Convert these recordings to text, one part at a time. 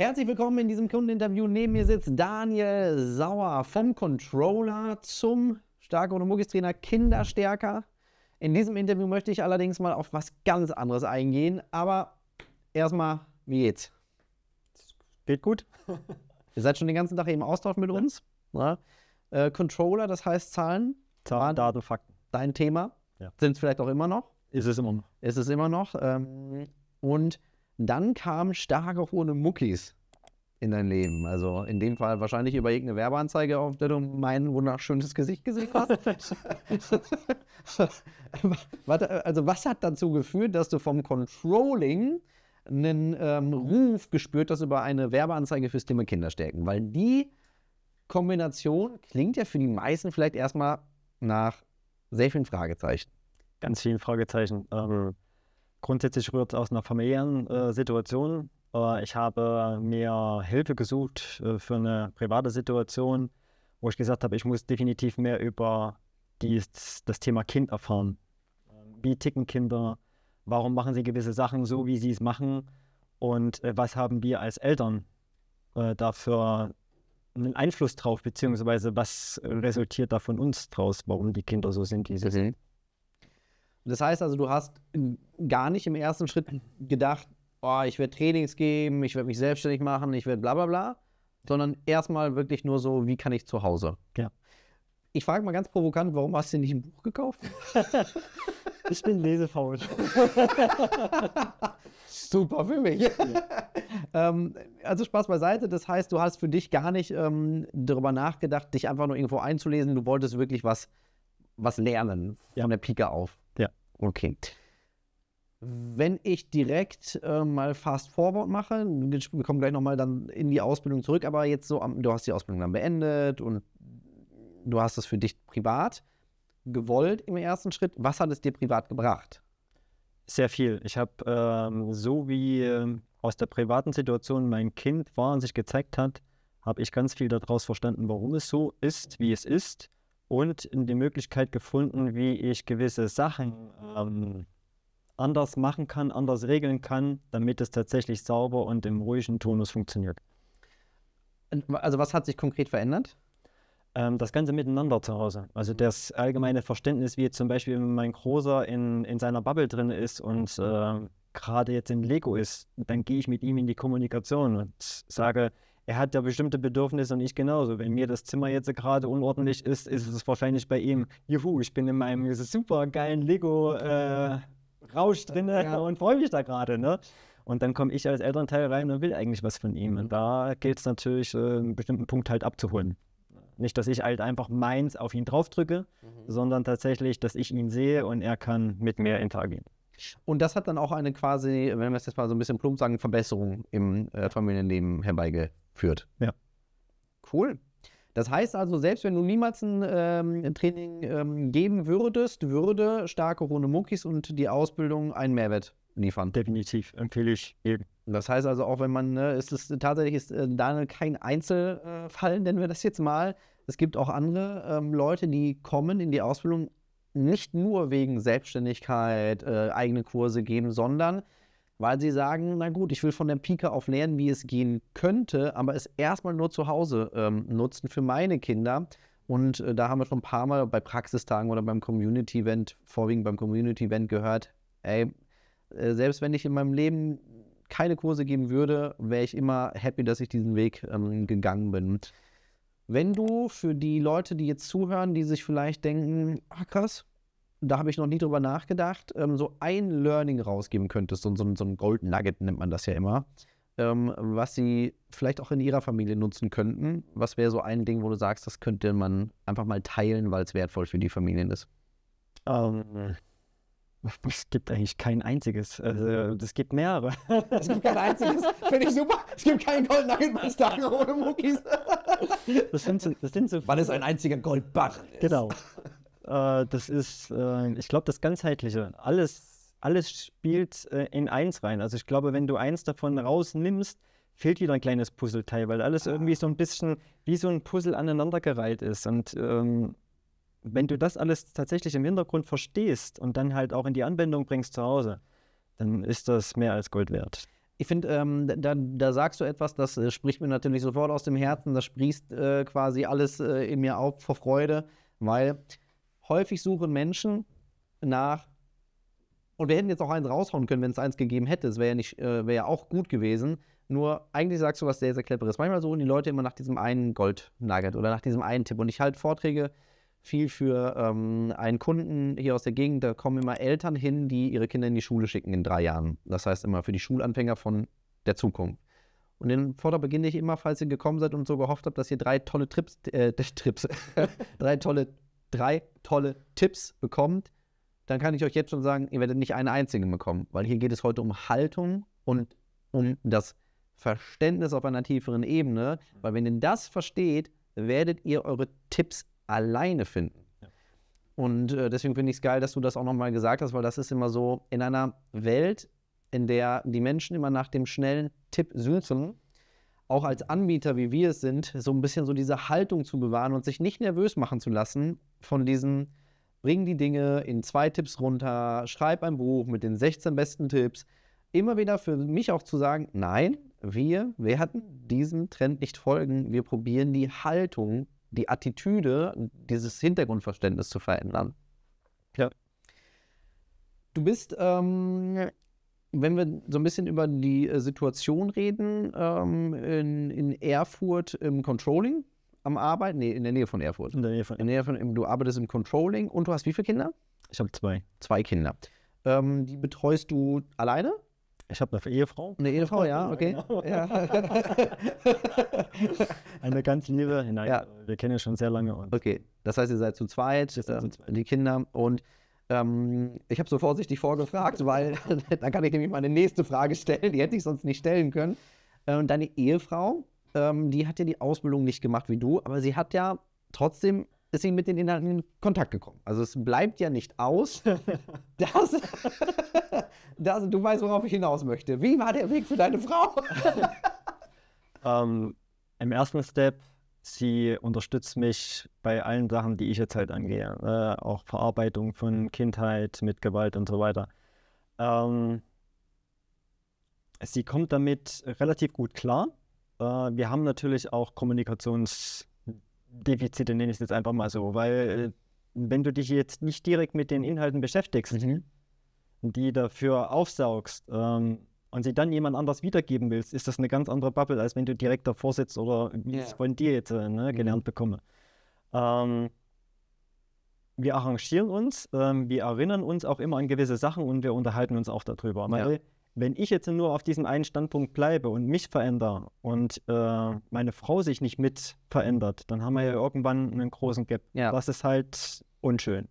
Herzlich willkommen in diesem Kundeninterview. Neben mir sitzt Daniel Sauer vom Controller zum Stark- und Muggistrainer Kinderstärker. In diesem Interview möchte ich allerdings mal auf was ganz anderes eingehen. Aber erstmal, wie geht's? Geht gut. Ihr seid schon den ganzen Tag im Austausch mit ja. uns. Na? Ne? Äh, Controller, das heißt Zahlen. Zahlen, Daten, Fakten. Dein Thema. Ja. Sind es vielleicht auch immer noch? Ist es immer noch. Ist es immer noch. Ähm, und dann kamen starke hohe Muckis in dein Leben. Also in dem Fall wahrscheinlich über irgendeine Werbeanzeige, auf der du mein wunderschönes Gesicht gesehen hast. also was hat dazu geführt, dass du vom Controlling einen ähm, Ruf gespürt hast über eine Werbeanzeige fürs Thema Kinderstärken? Weil die Kombination klingt ja für die meisten vielleicht erstmal nach sehr vielen Fragezeichen. Ganz vielen Fragezeichen. Ähm grundsätzlich rührt es aus einer familiären äh, Situation. Äh, ich habe mir Hilfe gesucht äh, für eine private Situation, wo ich gesagt habe, ich muss definitiv mehr über dies, das Thema Kind erfahren. Ähm, wie ticken Kinder? Warum machen sie gewisse Sachen so, wie sie es machen? Und äh, was haben wir als Eltern äh, dafür einen Einfluss drauf, beziehungsweise was resultiert da von uns draus, warum die Kinder so sind, wie sie mhm. sind? Das heißt also, du hast gar nicht im ersten Schritt gedacht, oh, ich werde Trainings geben, ich werde mich selbstständig machen, ich werde bla bla bla, sondern erstmal wirklich nur so, wie kann ich zu Hause? Ja. Ich frage mal ganz provokant, warum hast du nicht ein Buch gekauft? ich bin lesefaul. Super für mich. Ja. ähm, also Spaß beiseite. Das heißt, du hast für dich gar nicht ähm, darüber nachgedacht, dich einfach nur irgendwo einzulesen. Du wolltest wirklich was, was lernen ja. von der Pike auf. Okay. Wenn ich direkt äh, mal Fast Forward mache, wir kommen gleich nochmal dann in die Ausbildung zurück, aber jetzt so, du hast die Ausbildung dann beendet und du hast das für dich privat gewollt im ersten Schritt. Was hat es dir privat gebracht? Sehr viel. Ich habe ähm, so wie äh, aus der privaten Situation mein Kind war und sich gezeigt hat, habe ich ganz viel daraus verstanden, warum es so ist, wie es ist und die Möglichkeit gefunden, wie ich gewisse Sachen ähm, anders machen kann, anders regeln kann, damit es tatsächlich sauber und im ruhigen Tonus funktioniert. Also was hat sich konkret verändert? Ähm, das Ganze miteinander zu Hause. Also das allgemeine Verständnis, wie zum Beispiel mein Großer in, in seiner Bubble drin ist und äh, gerade jetzt in Lego ist, dann gehe ich mit ihm in die Kommunikation und sage, er hat ja bestimmte Bedürfnisse und ich genauso. Wenn mir das Zimmer jetzt gerade unordentlich ist, ist es wahrscheinlich bei ihm, juhu, ich bin in meinem super geilen Lego-Rausch äh, drin ja. und freue mich da gerade. Ne? Und dann komme ich als Elternteil rein und will eigentlich was von ihm. Und mhm. da gilt es natürlich, äh, einen bestimmten Punkt halt abzuholen. Nicht, dass ich halt einfach meins auf ihn draufdrücke, mhm. sondern tatsächlich, dass ich ihn sehe und er kann mit mir interagieren. Und das hat dann auch eine quasi, wenn wir es jetzt mal so ein bisschen plump sagen, Verbesserung im äh, Familienleben herbeigeführt führt. Ja. Cool. Das heißt also, selbst wenn du niemals ein ähm, Training ähm, geben würdest, würde starke Runde Muckis und die Ausbildung einen Mehrwert liefern. Definitiv, empfehle ich eben. Das heißt also, auch wenn man, ne, ist es tatsächlich ist äh, Daniel kein Einzelfall, äh, nennen wir das jetzt mal. Es gibt auch andere ähm, Leute, die kommen in die Ausbildung nicht nur wegen Selbstständigkeit, äh, eigene Kurse geben, sondern weil sie sagen, na gut, ich will von der Pike auf lernen, wie es gehen könnte, aber es erstmal nur zu Hause ähm, nutzen für meine Kinder. Und äh, da haben wir schon ein paar Mal bei Praxistagen oder beim Community-Event, vorwiegend beim Community-Event gehört, ey, äh, selbst wenn ich in meinem Leben keine Kurse geben würde, wäre ich immer happy, dass ich diesen Weg ähm, gegangen bin. Wenn du für die Leute, die jetzt zuhören, die sich vielleicht denken, ah krass, da habe ich noch nie drüber nachgedacht, ähm, so ein Learning rausgeben könntest, so, so, so ein Golden Nugget nennt man das ja immer, ähm, was sie vielleicht auch in ihrer Familie nutzen könnten? Was wäre so ein Ding, wo du sagst, das könnte man einfach mal teilen, weil es wertvoll für die Familien ist? Um, ähm, es gibt eigentlich kein einziges. Also, es gibt mehrere. Es gibt kein einziges. Finde ich super. Es gibt keinen Gold Nugget Mustang ohne Muckis. Das sind, so, das sind so. Weil es ein einziger Goldbach ist. Genau. Äh, das ist, äh, ich glaube, das Ganzheitliche. Alles, alles spielt äh, in eins rein. Also ich glaube, wenn du eins davon rausnimmst, fehlt wieder ein kleines Puzzleteil, weil alles ah. irgendwie so ein bisschen wie so ein Puzzle aneinandergereiht ist. Und ähm, wenn du das alles tatsächlich im Hintergrund verstehst und dann halt auch in die Anwendung bringst zu Hause, dann ist das mehr als Gold wert. Ich finde, ähm, da, da, sagst du etwas, das äh, spricht mir natürlich sofort aus dem Herzen, das sprießt äh, quasi alles äh, in mir auf vor Freude, weil häufig suchen Menschen nach, und wir hätten jetzt auch eins raushauen können, wenn es eins gegeben hätte, es wäre ja, äh, wär ja auch gut gewesen, nur eigentlich sagst du was sehr, sehr Cleveres. Manchmal suchen die Leute immer nach diesem einen Goldnugget oder nach diesem einen Tipp und ich halte Vorträge viel für ähm, einen Kunden hier aus der Gegend. Da kommen immer Eltern hin, die ihre Kinder in die Schule schicken in drei Jahren. Das heißt immer für die Schulanfänger von der Zukunft. Und den Vortrag beginne ich immer, falls ihr gekommen seid und so gehofft habt, dass ihr drei tolle Trips, äh, Trips, drei tolle drei tolle Tipps bekommt, dann kann ich euch jetzt schon sagen, ihr werdet nicht einen einzigen bekommen, weil hier geht es heute um Haltung und um das Verständnis auf einer tieferen Ebene, weil wenn ihr das versteht, werdet ihr eure Tipps alleine finden. Und äh, deswegen finde ich es geil, dass du das auch nochmal gesagt hast, weil das ist immer so in einer Welt, in der die Menschen immer nach dem schnellen Tipp suchen, auch als Anbieter, wie wir es sind, so ein bisschen so diese Haltung zu bewahren und sich nicht nervös machen zu lassen von diesen, bring die Dinge in zwei Tipps runter, schreib ein Buch mit den 16 besten Tipps. Immer wieder für mich auch zu sagen, nein, wir werden diesem Trend nicht folgen. Wir probieren die Haltung, die Attitüde, dieses Hintergrundverständnis zu verändern. Ja. Du bist ähm, wenn wir so ein bisschen über die äh, Situation reden, ähm, in, in, Erfurt im Controlling am Arbeiten, nee, in der Nähe von Erfurt. In der Nähe von, in der Nähe von du arbeitest im Controlling und du hast wie viele Kinder? Ich habe zwei. Zwei Kinder. Ähm, die betreust du alleine? Ich habe eine Ehefrau. Eine Ehefrau, ja, okay. Ja, eine ganz liebe, nein, ja. wir kennen ja schon sehr lange. okay, das heißt, ihr seid zu zweit, äh, zu ähm, zweit. die Kinder und ähm, ich habe so vorsichtig vorgefragt, weil dann kann ich nämlich meine nächste Frage stellen, die hätte ich sonst nicht stellen können. Und ähm, deine Ehefrau, ähm, die hat ja die Ausbildung nicht gemacht wie du, aber sie hat ja trotzdem ist sie mit den Inhalten in Kontakt gekommen. Also es bleibt ja nicht aus, dass, dass du weißt, worauf ich hinaus möchte. Wie war der Weg für deine Frau? ähm, Im ersten Step sie unterstützt mich bei allen Sachen, die ich jetzt halt angehe. Äh, auch Verarbeitung von Kindheit mit Gewalt und so weiter. Ähm, sie kommt damit relativ gut klar. Äh, wir haben natürlich auch Kommunikationsdefizite, nenne ich es jetzt einfach mal so, weil äh, wenn du dich jetzt nicht direkt mit den Inhalten beschäftigst, mhm. die dafür aufsaugst, ähm, und sie dann jemand anders wiedergeben willst, ist das eine ganz andere Bubble, als wenn du direkt davor sitzt oder wie yeah. ich es von dir jetzt äh, ne, mhm. gelernt mhm. bekomme. Ähm, wir arrangieren uns, ähm, wir erinnern uns auch immer an gewisse Sachen und wir unterhalten uns auch darüber. Weil, ja. wenn ich jetzt nur auf diesem einen Standpunkt bleibe und mich verändere und äh, meine Frau sich nicht mit verändert, dann haben wir ja irgendwann einen großen Gap. Ja. Das ist halt unschön.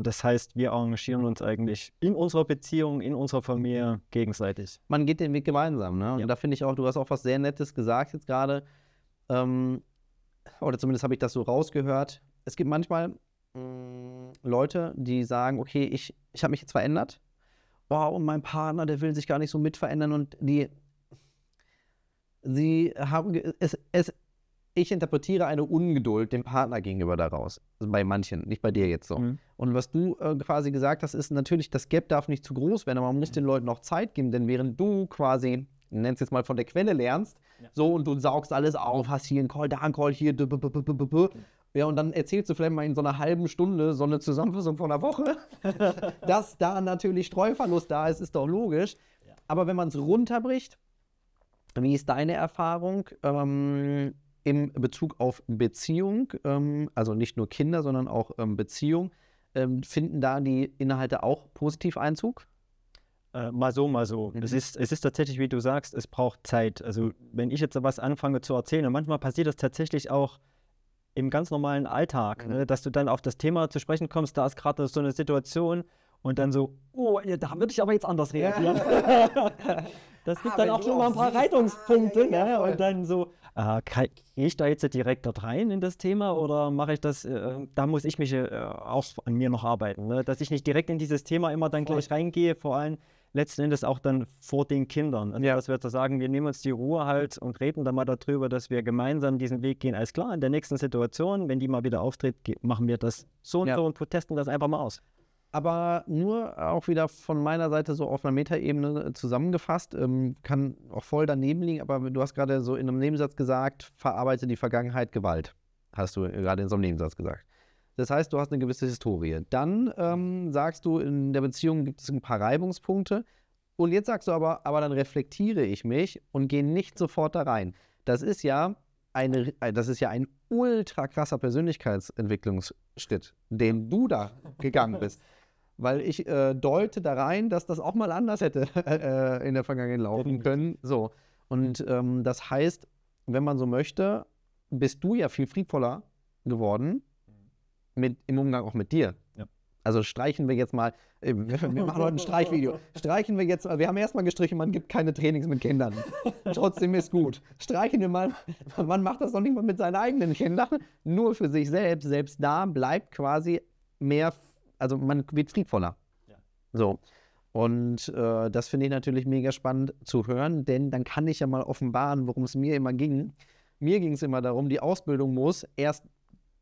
Und das heißt, wir engagieren uns eigentlich in unserer Beziehung, in unserer Familie gegenseitig. Man geht den Weg gemeinsam, ne? Und ja. da finde ich auch, du hast auch was sehr Nettes gesagt jetzt gerade. Ähm, oder zumindest habe ich das so rausgehört. Es gibt manchmal mh, mm, Leute, die sagen, okay, ich, ich habe mich jetzt verändert. Wow, und mein Partner, der will sich gar nicht so mitverändern. und die, sie haben, es, es, ich interpretiere eine Ungeduld dem Partner gegenüber daraus. Also bei manchen, nicht bei dir jetzt so. Mhm. Und was du äh, quasi gesagt hast, ist natürlich, das Gap darf nicht zu groß werden, aber man muss den Leuten auch Zeit geben, denn während du quasi, nennst jetzt mal von der Quelle lernst, ja. so und du saugst alles auf, hast hier einen Call, da einen Call, hier, ja, und dann erzählst du vielleicht mal in so einer halben Stunde so eine Zusammenfassung von einer Woche, dass da natürlich Streuverlust da ist, ist doch logisch. Ja. Aber wenn man es runterbricht, wie ist deine Erfahrung? Ähm, im Bezug auf Beziehung, ähm, also nicht nur Kinder, sondern auch ähm, Beziehung, ähm, finden da die Inhalte auch positiv Einzug? Äh, mal so, mal so. Mhm. Es, ist, es ist tatsächlich, wie du sagst, es braucht Zeit. Also wenn ich jetzt was anfange zu erzählen, und manchmal passiert das tatsächlich auch im ganz normalen Alltag, mhm. ne, dass du dann auf das Thema zu sprechen kommst, da ist gerade so eine Situation und dann so, oh, da würde ich aber jetzt anders reagieren. Ja. Das gibt ah, dann auch schon mal ein paar Reitungspunkte. Ah, ja, ja, ne? Genau, und dann so, äh, ah, gehe ich da jetzt direkt dort rein in das Thema oder mache ich das, äh, da muss ich mich äh, auch an mir noch arbeiten, ne? dass ich nicht direkt in dieses Thema immer dann voll. gleich reingehe, vor allem letzten Endes auch dann vor den Kindern. Also, ja. Dass wir da sagen, wir nehmen uns die Ruhe halt und reden dann mal darüber, dass wir gemeinsam diesen Weg gehen. Alles klar, in der nächsten Situation, wenn die mal wieder auftritt, machen wir das so und ja. so und testen das einfach mal aus aber nur auch wieder von meiner Seite so auf einer Metaebene äh, zusammengefasst. Ähm, kann auch voll daneben liegen, aber du hast gerade so in einem Nebensatz gesagt, verarbeite die Vergangenheit Gewalt. Hast du äh, gerade in so einem Nebensatz gesagt. Das heißt, du hast eine gewisse Historie. Dann ähm, sagst du, in der Beziehung gibt es ein paar Reibungspunkte. Und jetzt sagst du aber, aber dann reflektiere ich mich und gehe nicht sofort da rein. Das ist ja eine, äh, das ist ja ein ultra krasser Persönlichkeitsentwicklungsschritt, den du da gegangen bist weil ich äh, deute da rein, dass das auch mal anders hätte äh, in der Vergangenheit laufen können. So. Und mhm. ähm, das heißt, wenn man so möchte, bist du ja viel friedvoller geworden mit, im Umgang auch mit dir. Ja. Also streichen wir jetzt mal, äh, wir machen heute ein Streichvideo. Streichen wir jetzt, wir haben erstmal gestrichen, man gibt keine Trainings mit Kindern. Trotzdem ist gut. Streichen wir mal, man macht das doch nicht mal mit seinen eigenen Kindern, nur für sich selbst. Selbst da bleibt quasi mehr also man wird friedvoller. Ja. So. Und äh, das finde ich natürlich mega spannend zu hören, denn dann kann ich ja mal offenbaren, worum es mir immer ging. Mir ging es immer darum, die Ausbildung muss erst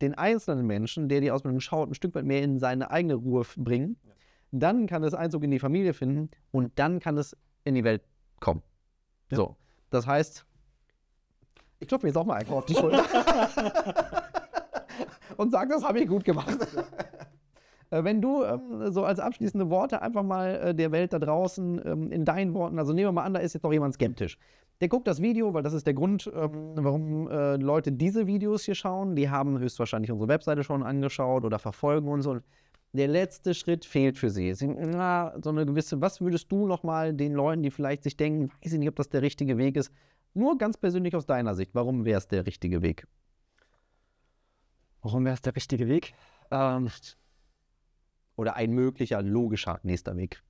den einzelnen Menschen, der die Ausbildung schaut, ein Stück weit mehr in seine eigene Ruhe bringen. Ja. Dann kann es Einzug in die Familie finden und dann kann es in die Welt kommen. Ja. So. Das heißt, ich klopfe mir jetzt auch mal einfach auf die Schulter und sage, das habe ich gut gemacht. Äh, wenn du ähm, so als abschließende Worte einfach mal äh, der Welt da draußen ähm, in deinen Worten, also nehmen wir mal an, da ist jetzt noch jemand skeptisch. Der guckt das Video, weil das ist der Grund, ähm, warum äh, Leute diese Videos hier schauen. Die haben höchstwahrscheinlich unsere Webseite schon angeschaut oder verfolgen uns und der letzte Schritt fehlt für sie. sie na, so eine gewisse, was würdest du nochmal den Leuten, die vielleicht sich denken, weiß ich nicht, ob das der richtige Weg ist, nur ganz persönlich aus deiner Sicht, warum wäre es der richtige Weg? Warum wäre es der richtige Weg? Ähm, oder ein möglicher logischer nächster Weg?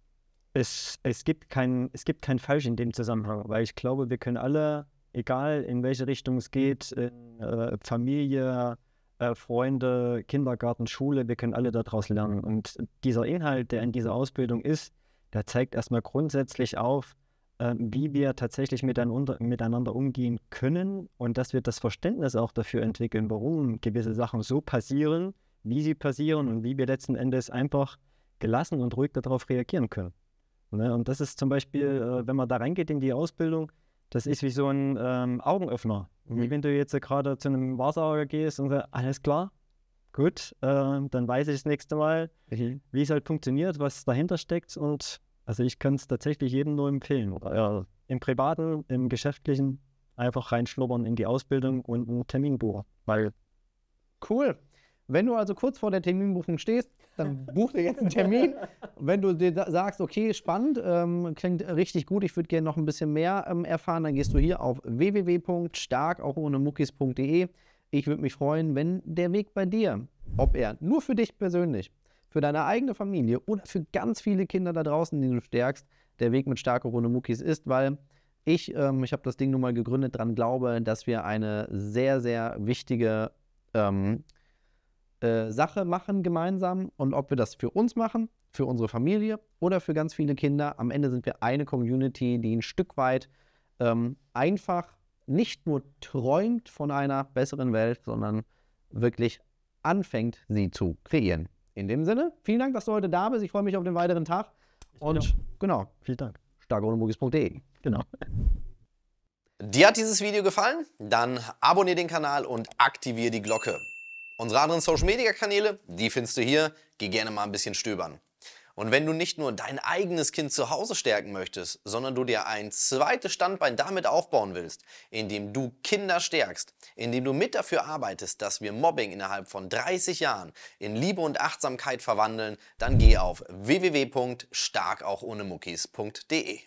Es, es, gibt kein, es gibt kein Falsch in dem Zusammenhang, weil ich glaube, wir können alle, egal in welche Richtung es geht, äh, äh Familie, äh, Freunde, Kindergarten, Schule, wir können alle daraus lernen. Und dieser Inhalt, der in dieser Ausbildung ist, der zeigt erstmal grundsätzlich auf, äh, wie wir tatsächlich miteinander, miteinander umgehen können und dass wir das Verständnis auch dafür entwickeln, warum gewisse Sachen so passieren wie sie passieren und wie wir letzten Endes einfach gelassen und ruhig darauf reagieren können. Ne? Und das ist zum Beispiel, äh, wenn man da reingeht in die Ausbildung, das ist wie so ein ähm, Augenöffner. Wie mhm. wenn du jetzt gerade zu einem Wahrsager gehst und sagst, alles klar, gut, äh, dann weiß ich das nächste Mal, mhm. wie es halt funktioniert, was dahinter steckt. Und also ich kann es tatsächlich jedem nur empfehlen. Ja, Im Privaten, im Geschäftlichen, einfach reinschlubbern in die Ausbildung und einen Termin buchen. Weil cool. Wenn du also kurz vor der Terminbuchung stehst, dann buch dir jetzt einen Termin. Wenn du dir sagst, okay, spannend, ähm, klingt richtig gut, ich würde gerne noch ein bisschen mehr ähm, erfahren, dann gehst du hier auf www.stark auch ohne muckis.de. Ich würde mich freuen, wenn der Weg bei dir, ob er nur für dich persönlich, für deine eigene Familie oder für ganz viele Kinder da draußen, die du stärkst, der Weg mit starke Runde Muckis ist, weil ich, ähm, ich habe das Ding nun mal gegründet, daran glaube, dass wir eine sehr, sehr wichtige ähm, äh, Sache machen gemeinsam und ob wir das für uns machen, für unsere Familie oder für ganz viele Kinder. Am Ende sind wir eine Community, die ein Stück weit ähm, einfach nicht nur träumt von einer besseren Welt, sondern wirklich anfängt, sie zu kreieren. In dem Sinne, vielen Dank, dass du heute da bist. Ich freue mich auf den weiteren Tag. Und genau. Vielen Dank. starkohnemogis.de. Genau. Dir hat dieses Video gefallen? Dann abonniere den Kanal und aktiviere die Glocke. Unsere anderen Social Media Kanäle, die findest du hier. Geh gerne mal ein bisschen stöbern. Und wenn du nicht nur dein eigenes Kind zu Hause stärken möchtest, sondern du dir ein zweites Standbein damit aufbauen willst, indem du Kinder stärkst, indem du mit dafür arbeitest, dass wir Mobbing innerhalb von 30 Jahren in Liebe und Achtsamkeit verwandeln, dann geh auf www.starkauchohnemuckis.de.